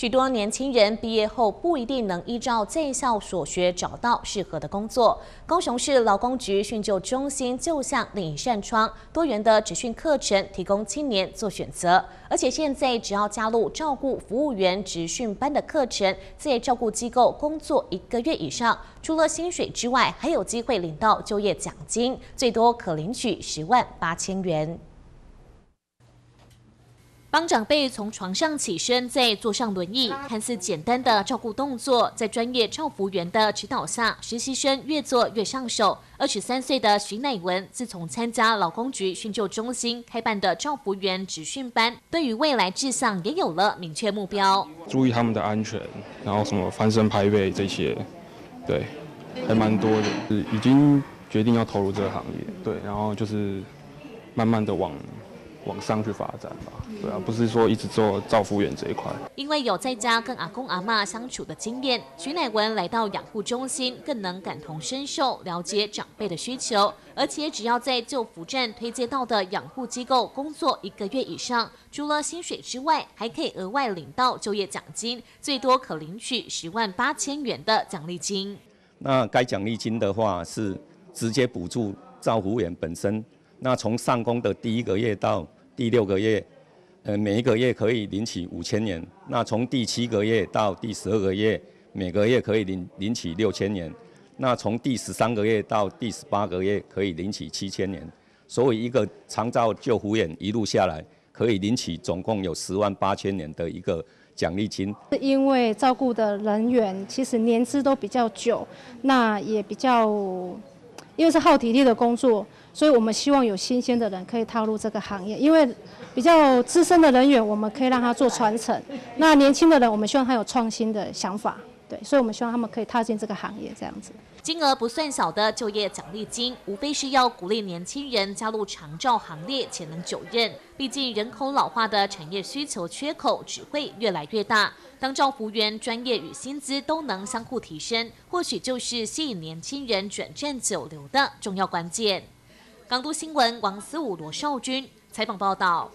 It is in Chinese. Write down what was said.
许多年轻人毕业后不一定能依照在校所学找到适合的工作。高雄市劳工局训就中心就像另一扇窗，多元的职训课程提供青年做选择。而且现在只要加入照顾服务员职训班的课程，在照顾机构工作一个月以上，除了薪水之外，还有机会领到就业奖金，最多可领取十万八千元。帮长辈从床上起身，再坐上轮椅，看似简单的照顾动作，在专业照服员的指导下，实习生越做越上手。二十三岁的徐乃文，自从参加劳工局训救中心开办的照服员职训班，对于未来志向也有了明确目标。注意他们的安全，然后什么翻身拍背这些，对，还蛮多的。已经决定要投入这个行业，对，然后就是慢慢的往。往上去发展吧，对啊，不是说一直做照福员这一块。因为有在家跟阿公阿妈相处的经验，徐乃文来到养护中心更能感同身受，了解长辈的需求。而且只要在救福站推荐到的养护机构工作一个月以上，除了薪水之外，还可以额外领到就业奖金，最多可领取十万八千元的奖励金。那该奖励金的话是直接补助照福员本身。那从上工的第一个月到第六个月，呃，每一个月可以领取五千元。那从第七个月到第十二个月，每个月可以领领取六千元。那从第十三个月到第十八个月，可以领取七千元。所以一个长照救护员一路下来，可以领取总共有十万八千元的一个奖励金。是因为照顾的人员其实年资都比较久，那也比较。因为是耗体力的工作，所以我们希望有新鲜的人可以踏入这个行业。因为比较资深的人员，我们可以让他做传承；那年轻的人，我们希望他有创新的想法。对，所以我们希望他们可以踏进这个行业，这样子。金额不算小的就业奖励金，无非是要鼓励年轻人加入长照行列，且能久任。毕竟人口老化的产业需求缺口只会越来越大。当照护员专业与薪资都能相互提升，或许就是吸引年轻人转战久留的重要关键。港都新闻王思武、罗少军采访报道。